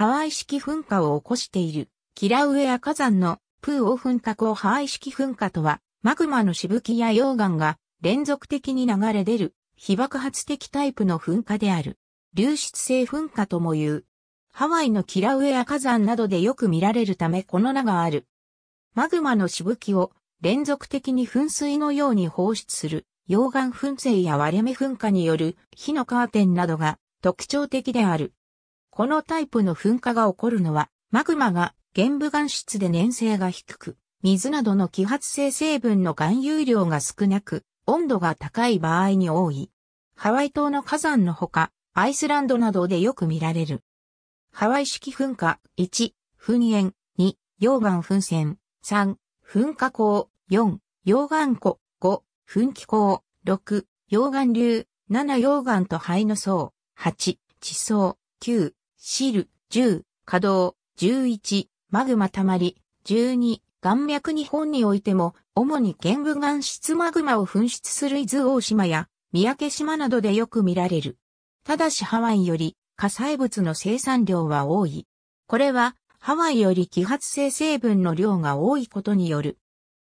ハワイ式噴火を起こしている、キラウエア火山のプーオ噴火口ハワイ式噴火とは、マグマのしぶきや溶岩が連続的に流れ出る、非爆発的タイプの噴火である。流出性噴火とも言う。ハワイのキラウエア火山などでよく見られるためこの名がある。マグマのしぶきを連続的に噴水のように放出する溶岩噴水や割れ目噴火による火のカーテンなどが特徴的である。このタイプの噴火が起こるのは、マグマが玄武岩質で粘性が低く、水などの揮発性成分の含有量が少なく、温度が高い場合に多い。ハワイ島の火山のほか、アイスランドなどでよく見られる。ハワイ式噴火、1、噴煙、2、溶岩噴泉、3、噴火口、4、溶岩湖、5、噴気口、6、溶岩流、7、溶岩と灰の層、8、地層、9、シル、10、稼働、11、マグマ溜まり、12、岩脈日本においても、主に玄武岩質マグマを噴出する伊豆大島や、三宅島などでよく見られる。ただしハワイより、火災物の生産量は多い。これは、ハワイより揮発性成分の量が多いことによる。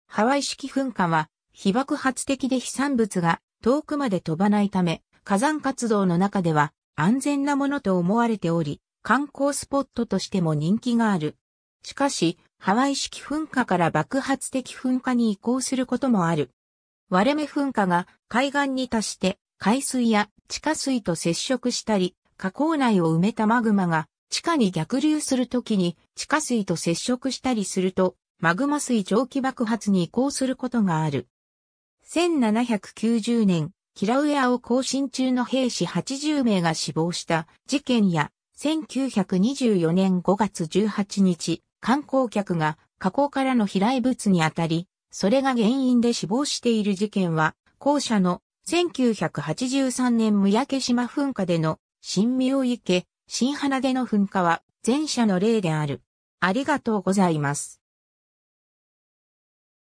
ハワイ式噴火は、被爆発的で飛散物が遠くまで飛ばないため、火山活動の中では安全なものと思われており、観光スポットとしても人気がある。しかし、ハワイ式噴火から爆発的噴火に移行することもある。割れ目噴火が海岸に達して海水や地下水と接触したり、河口内を埋めたマグマが地下に逆流するときに地下水と接触したりすると、マグマ水蒸気爆発に移行することがある。1790年、キラウエアを行進中の兵士80名が死亡した事件や、1924年5月18日、観光客が河口からの飛来物に当たり、それが原因で死亡している事件は、後者の1983年三宅島噴火での新明池、新花での噴火は前者の例である。ありがとうございます。